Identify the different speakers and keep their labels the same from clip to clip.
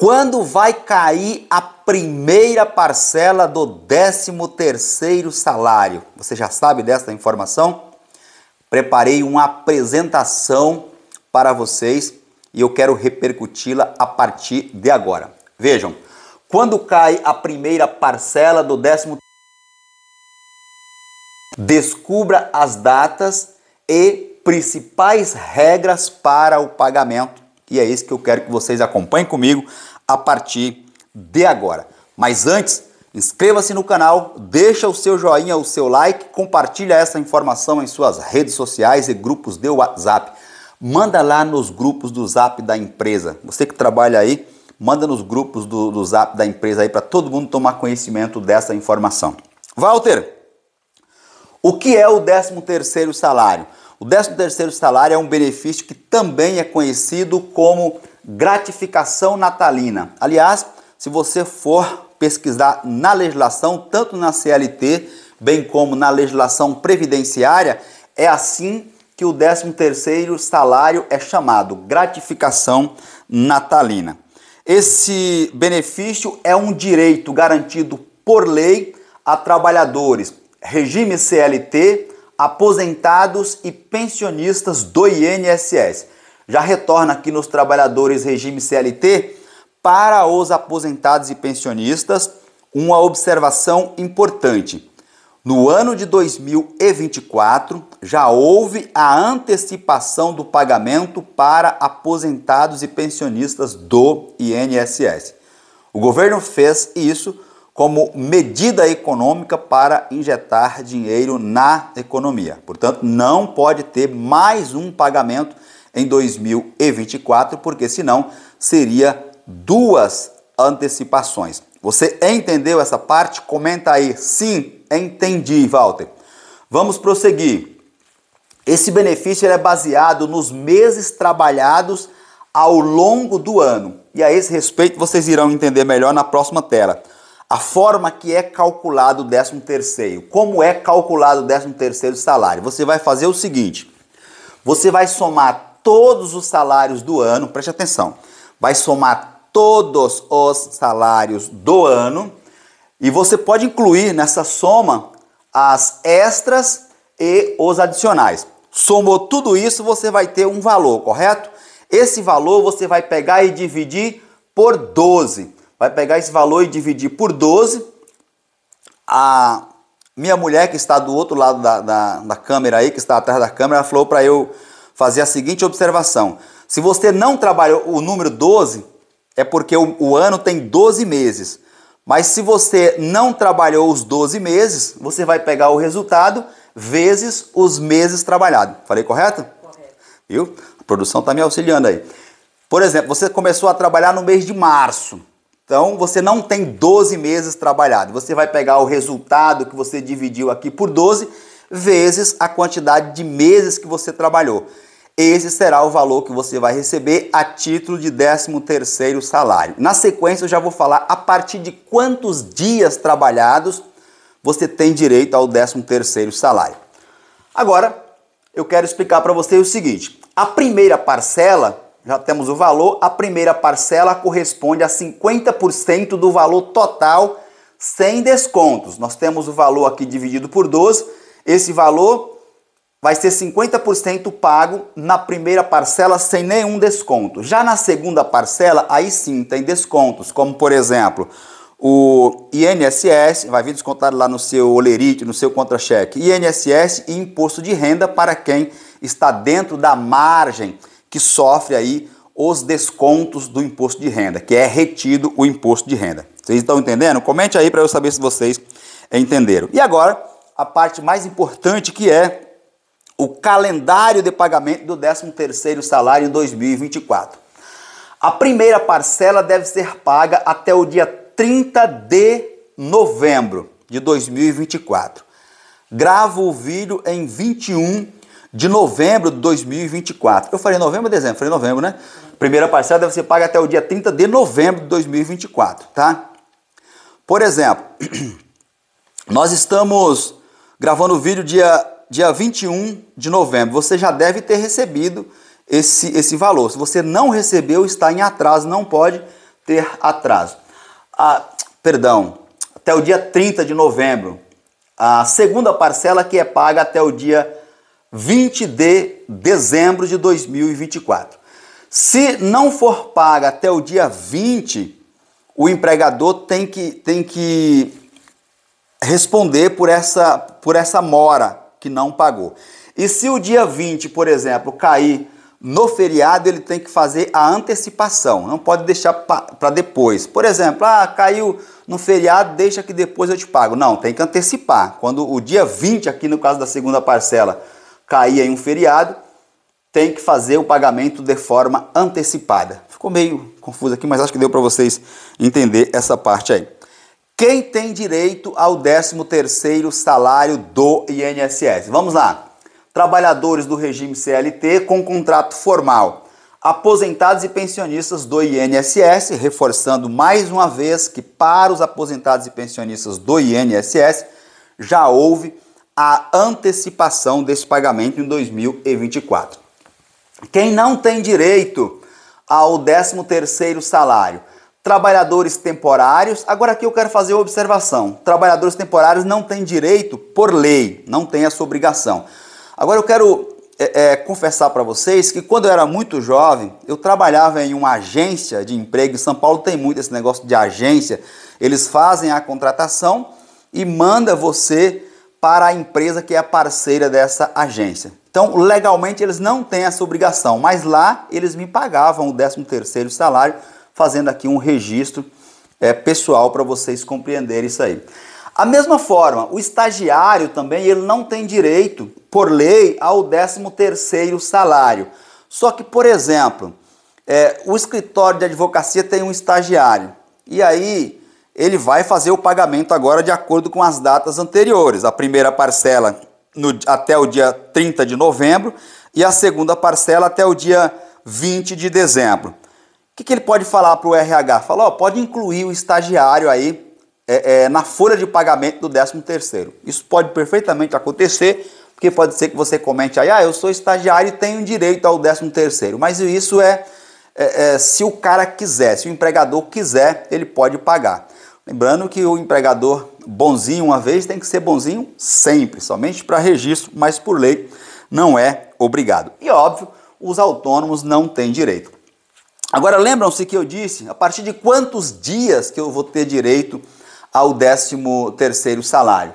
Speaker 1: Quando vai cair a primeira parcela do 13º salário? Você já sabe dessa informação? Preparei uma apresentação para vocês e eu quero repercuti-la a partir de agora. Vejam, quando cai a primeira parcela do 13º descubra as datas e principais regras para o pagamento e é isso que eu quero que vocês acompanhem comigo a partir de agora. Mas antes, inscreva-se no canal, deixa o seu joinha, o seu like, compartilha essa informação em suas redes sociais e grupos de WhatsApp. Manda lá nos grupos do Zap da empresa. Você que trabalha aí, manda nos grupos do, do Zap da empresa aí para todo mundo tomar conhecimento dessa informação. Walter, o que é o 13º salário? O 13 terceiro salário é um benefício que também é conhecido como gratificação natalina. Aliás, se você for pesquisar na legislação, tanto na CLT, bem como na legislação previdenciária, é assim que o 13 terceiro salário é chamado, gratificação natalina. Esse benefício é um direito garantido por lei a trabalhadores, regime CLT, aposentados e pensionistas do INSS. Já retorna aqui nos trabalhadores regime CLT para os aposentados e pensionistas uma observação importante. No ano de 2024, já houve a antecipação do pagamento para aposentados e pensionistas do INSS. O governo fez isso como medida econômica para injetar dinheiro na economia. Portanto, não pode ter mais um pagamento em 2024, porque senão seria duas antecipações. Você entendeu essa parte? Comenta aí. Sim, entendi, Walter. Vamos prosseguir. Esse benefício é baseado nos meses trabalhados ao longo do ano. E a esse respeito vocês irão entender melhor na próxima tela a forma que é calculado o 13 terceiro. Como é calculado o 13 terceiro salário? Você vai fazer o seguinte, você vai somar todos os salários do ano, preste atenção, vai somar todos os salários do ano e você pode incluir nessa soma as extras e os adicionais. Somou tudo isso, você vai ter um valor, correto? Esse valor você vai pegar e dividir por 12 vai pegar esse valor e dividir por 12. A minha mulher, que está do outro lado da, da, da câmera aí, que está atrás da câmera, falou para eu fazer a seguinte observação. Se você não trabalhou o número 12, é porque o, o ano tem 12 meses. Mas se você não trabalhou os 12 meses, você vai pegar o resultado vezes os meses trabalhados. Falei correto? Correto. Viu? A produção está me auxiliando aí. Por exemplo, você começou a trabalhar no mês de março. Então você não tem 12 meses trabalhado. Você vai pegar o resultado que você dividiu aqui por 12 vezes a quantidade de meses que você trabalhou. Esse será o valor que você vai receber a título de 13º salário. Na sequência eu já vou falar a partir de quantos dias trabalhados você tem direito ao 13º salário. Agora, eu quero explicar para você o seguinte: a primeira parcela já temos o valor. A primeira parcela corresponde a 50% do valor total sem descontos. Nós temos o valor aqui dividido por 12. Esse valor vai ser 50% pago na primeira parcela sem nenhum desconto. Já na segunda parcela, aí sim tem descontos, como por exemplo, o INSS, vai vir descontado lá no seu olerite, no seu contra-cheque, INSS e imposto de renda para quem está dentro da margem que sofre aí os descontos do imposto de renda, que é retido o imposto de renda. Vocês estão entendendo? Comente aí para eu saber se vocês entenderam. E agora, a parte mais importante que é o calendário de pagamento do 13º salário em 2024. A primeira parcela deve ser paga até o dia 30 de novembro de 2024. Gravo o vídeo em 21 de novembro de 2024. Eu falei novembro ou dezembro? Falei novembro, né? Primeira parcela você paga até o dia 30 de novembro de 2024, tá? Por exemplo, nós estamos gravando o vídeo dia, dia 21 de novembro. Você já deve ter recebido esse, esse valor. Se você não recebeu, está em atraso, não pode ter atraso. Ah, perdão, até o dia 30 de novembro. A segunda parcela que é paga até o dia 20 de dezembro de 2024. Se não for paga até o dia 20, o empregador tem que, tem que responder por essa, por essa mora que não pagou. E se o dia 20, por exemplo, cair no feriado, ele tem que fazer a antecipação, não pode deixar para depois. Por exemplo, ah, caiu no feriado, deixa que depois eu te pago. Não, tem que antecipar. Quando o dia 20, aqui no caso da segunda parcela, cair em um feriado, tem que fazer o pagamento de forma antecipada. Ficou meio confuso aqui, mas acho que deu para vocês entender essa parte aí. Quem tem direito ao 13º salário do INSS? Vamos lá. Trabalhadores do regime CLT com contrato formal, aposentados e pensionistas do INSS, reforçando mais uma vez que para os aposentados e pensionistas do INSS já houve a antecipação desse pagamento em 2024. Quem não tem direito ao 13º salário? Trabalhadores temporários. Agora aqui eu quero fazer uma observação. Trabalhadores temporários não têm direito por lei, não tem essa obrigação. Agora eu quero é, é, confessar para vocês que quando eu era muito jovem, eu trabalhava em uma agência de emprego. Em São Paulo tem muito esse negócio de agência. Eles fazem a contratação e manda você para a empresa que é parceira dessa agência. Então, legalmente eles não têm essa obrigação, mas lá eles me pagavam o 13 terceiro salário, fazendo aqui um registro é, pessoal para vocês compreenderem isso aí. A mesma forma, o estagiário também ele não tem direito, por lei, ao 13 terceiro salário. Só que, por exemplo, é, o escritório de advocacia tem um estagiário. E aí, ele vai fazer o pagamento agora de acordo com as datas anteriores. A primeira parcela no, até o dia 30 de novembro e a segunda parcela até o dia 20 de dezembro. O que, que ele pode falar para o RH? Falar, ó, pode incluir o estagiário aí é, é, na folha de pagamento do 13 terceiro. Isso pode perfeitamente acontecer, porque pode ser que você comente aí, ah, eu sou estagiário e tenho direito ao 13 terceiro. Mas isso é, é, é se o cara quiser, se o empregador quiser, ele pode pagar. Lembrando que o empregador bonzinho uma vez tem que ser bonzinho sempre, somente para registro, mas por lei não é obrigado. E óbvio, os autônomos não têm direito. Agora lembram-se que eu disse a partir de quantos dias que eu vou ter direito ao 13 terceiro salário?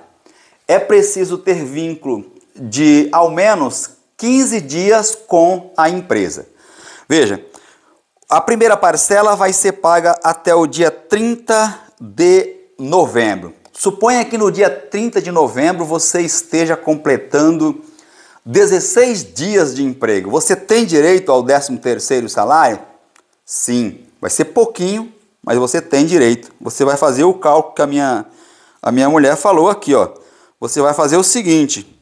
Speaker 1: É preciso ter vínculo de ao menos 15 dias com a empresa. Veja, a primeira parcela vai ser paga até o dia 30 de novembro. Suponha que no dia 30 de novembro você esteja completando 16 dias de emprego. Você tem direito ao 13º salário? Sim, vai ser pouquinho, mas você tem direito. Você vai fazer o cálculo que a minha a minha mulher falou aqui, ó. Você vai fazer o seguinte: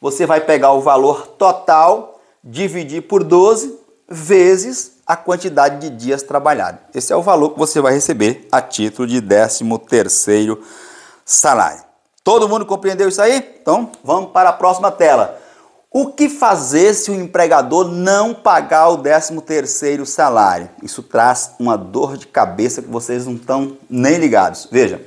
Speaker 1: você vai pegar o valor total, dividir por 12 vezes a quantidade de dias trabalhados. Esse é o valor que você vai receber a título de 13º salário. Todo mundo compreendeu isso aí? Então, vamos para a próxima tela. O que fazer se o empregador não pagar o 13º salário? Isso traz uma dor de cabeça que vocês não estão nem ligados. Veja,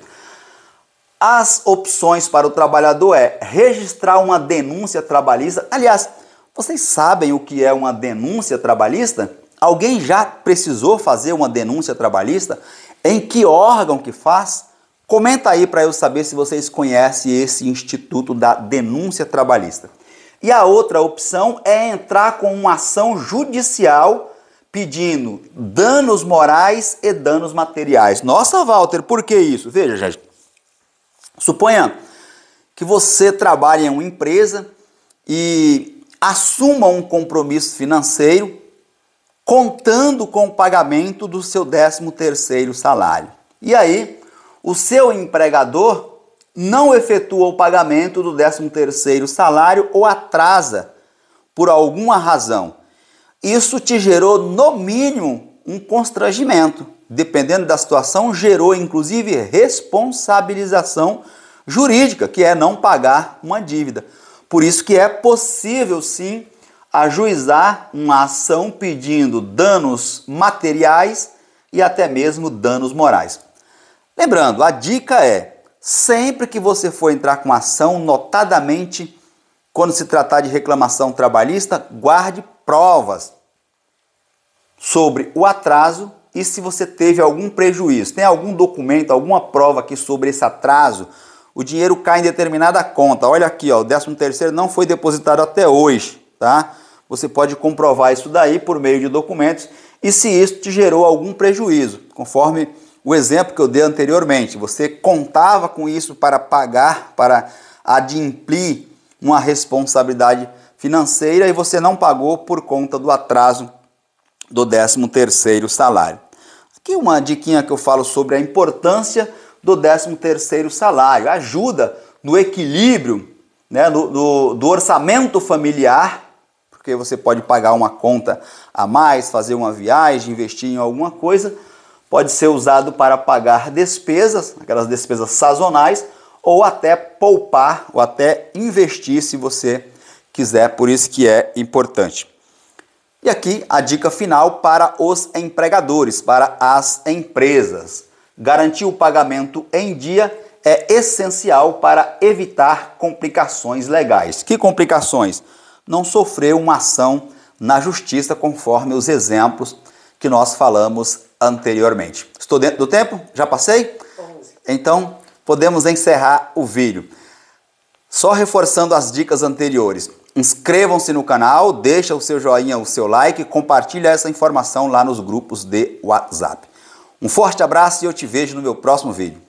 Speaker 1: as opções para o trabalhador é registrar uma denúncia trabalhista. Aliás, vocês sabem o que é uma denúncia trabalhista? Alguém já precisou fazer uma denúncia trabalhista? Em que órgão que faz? Comenta aí para eu saber se vocês conhecem esse instituto da denúncia trabalhista. E a outra opção é entrar com uma ação judicial pedindo danos morais e danos materiais. Nossa, Walter, por que isso? Veja, gente. Suponha que você trabalha em uma empresa e assuma um compromisso financeiro contando com o pagamento do seu 13 terceiro salário. E aí, o seu empregador não efetua o pagamento do 13 terceiro salário ou atrasa por alguma razão. Isso te gerou no mínimo um constrangimento. Dependendo da situação, gerou inclusive responsabilização jurídica, que é não pagar uma dívida. Por isso que é possível sim ajuizar uma ação pedindo danos materiais e até mesmo danos morais. Lembrando, a dica é: sempre que você for entrar com ação, notadamente quando se tratar de reclamação trabalhista, guarde provas sobre o atraso e se você teve algum prejuízo. Tem algum documento, alguma prova aqui sobre esse atraso? O dinheiro cai em determinada conta. Olha aqui, ó, o 13 terceiro não foi depositado até hoje, tá? Você pode comprovar isso daí por meio de documentos e se isso te gerou algum prejuízo, conforme o exemplo que eu dei anteriormente. Você contava com isso para pagar, para adimplir uma responsabilidade financeira e você não pagou por conta do atraso do 13º salário. Aqui uma diquinha que eu falo sobre a importância do 13º salário, ajuda no equilíbrio né, do, do, do orçamento familiar porque você pode pagar uma conta a mais, fazer uma viagem, investir em alguma coisa. Pode ser usado para pagar despesas, aquelas despesas sazonais, ou até poupar ou até investir se você quiser, por isso que é importante. E aqui a dica final para os empregadores, para as empresas. Garantir o pagamento em dia é essencial para evitar complicações legais. Que complicações? não sofreu uma ação na justiça, conforme os exemplos que nós falamos anteriormente. Estou dentro do tempo? Já passei? Então, podemos encerrar o vídeo. Só reforçando as dicas anteriores. Inscrevam-se no canal, deixa o seu joinha, o seu like, compartilha essa informação lá nos grupos de WhatsApp. Um forte abraço e eu te vejo no meu próximo vídeo.